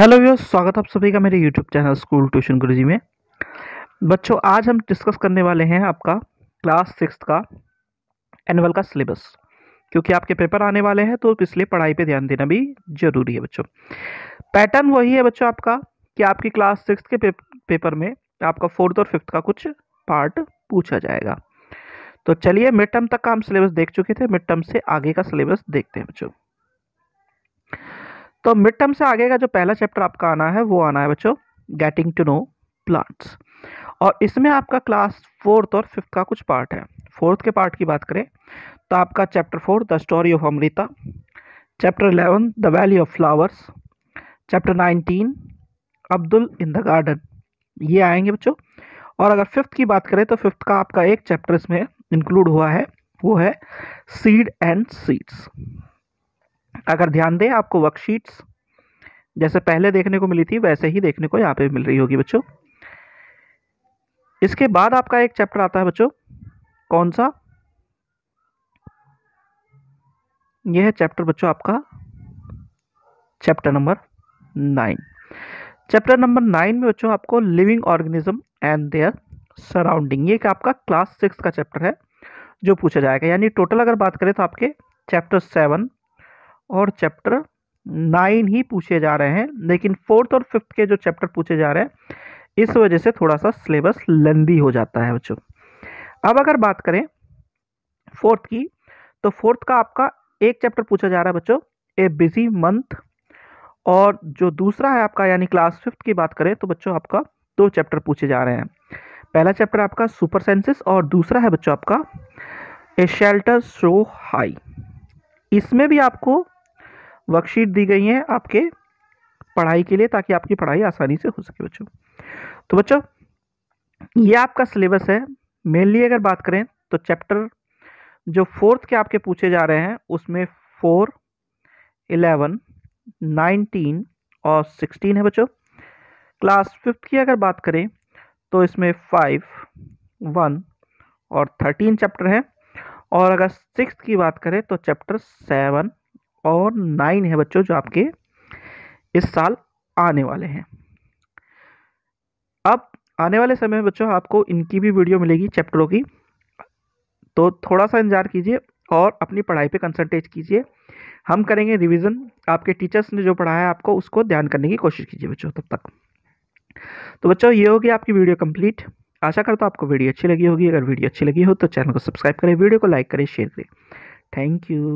hello viewers स्वागत आप सभी का मेरे यूट्यूब चैनल स्कूल ट्यूशन गुरु में बच्चों आज हम डिस्कस करने वाले हैं आपका क्लास सिक्स का एनुअल का सिलेबस क्योंकि आपके पेपर आने वाले हैं तो इसलिए पढ़ाई पे ध्यान देना भी ज़रूरी है बच्चों पैटर्न वही है बच्चों आपका कि आपकी क्लास सिक्स के पेपर में आपका फोर्थ और फिफ्थ का कुछ पार्ट पूछा जाएगा तो चलिए मिड टर्म तक का हम सिलेबस देख चुके थे मिड टर्म से आगे का सिलेबस देखते हैं बच्चों तो मिड टर्म से आगे का जो पहला चैप्टर आपका आना है वो आना है बच्चों गेटिंग टू नो प्लांट्स और इसमें आपका क्लास फोर्थ और फिफ्थ का कुछ पार्ट है फोर्थ के पार्ट की बात करें तो आपका chapter four the story of Amrita chapter eleven the valley of flowers chapter nineteen Abdul in the garden ये आएंगे बच्चों और अगर फिफ्थ की बात करें तो फिफ्थ का आपका एक चैप्टर इसमें इंक्लूड हुआ है वो है सीड एंड सीड्स अगर ध्यान दें आपको वर्कशीट्स जैसे पहले देखने को मिली थी वैसे ही देखने को यहाँ पे मिल रही होगी बच्चों इसके बाद आपका एक चैप्टर आता है बच्चों कौन सा यह है चैप्टर बच्चों आपका chapter number nine chapter number nine में बच्चों आपको living organism and their surrounding ये आपका क्लास सिक्स का चैप्टर है जो पूछा जाएगा यानी टोटल अगर बात करें तो आपके चैप्टर सेवन और चैप्टर नाइन ही पूछे जा रहे हैं लेकिन फोर्थ और फिफ्थ के जो चैप्टर पूछे जा रहे हैं इस वजह से थोड़ा सा सिलेबस लेंदी हो जाता है बच्चों अब अगर बात करें फोर्थ की तो फोर्थ का आपका एक चैप्टर पूछा जा रहा है बच्चों ए बिजी मंथ और जो दूसरा है आपका यानी क्लास फिफ्थ की बात करें तो बच्चों आपका दो चैप्टर पूछे जा रहे हैं पहला चैप्टर आपका सुपर सेंसेस और दूसरा है बच्चों आपका ए शेल्टर सो हाई इसमें भी आपको वर्कशीट दी गई हैं आपके पढ़ाई के लिए ताकि आपकी पढ़ाई आसानी से हो सके बच्चों तो बच्चों ये आपका सिलेबस है मेनली अगर बात करें तो चैप्टर जो फोर्थ के आपके पूछे जा रहे हैं उसमें फोर इलेवन नाइनटीन और सिक्सटीन है बच्चों क्लास फिफ्थ की अगर बात करें तो इसमें फाइव वन और थर्टीन चैप्टर हैं और अगर सिक्स की बात करें तो चैप्टर सेवन और नाइन है बच्चों जो आपके इस साल आने वाले हैं अब आने वाले समय में बच्चों आपको इनकी भी वीडियो मिलेगी चैप्टरों की तो थोड़ा सा इंतजार कीजिए और अपनी पढ़ाई पे कंसंट्रेट कीजिए हम करेंगे रिवीजन आपके टीचर्स ने जो पढ़ाया आपको उसको ध्यान करने की कोशिश कीजिए बच्चों तब तक तो बच्चों ये होगी आपकी वीडियो कंप्लीट आशा करता हूँ आपको वीडियो अच्छी लगी होगी अगर वीडियो अच्छी लगी हो तो चैनल को सब्सक्राइब करें वीडियो को लाइक करें शेयर करें थैंक यू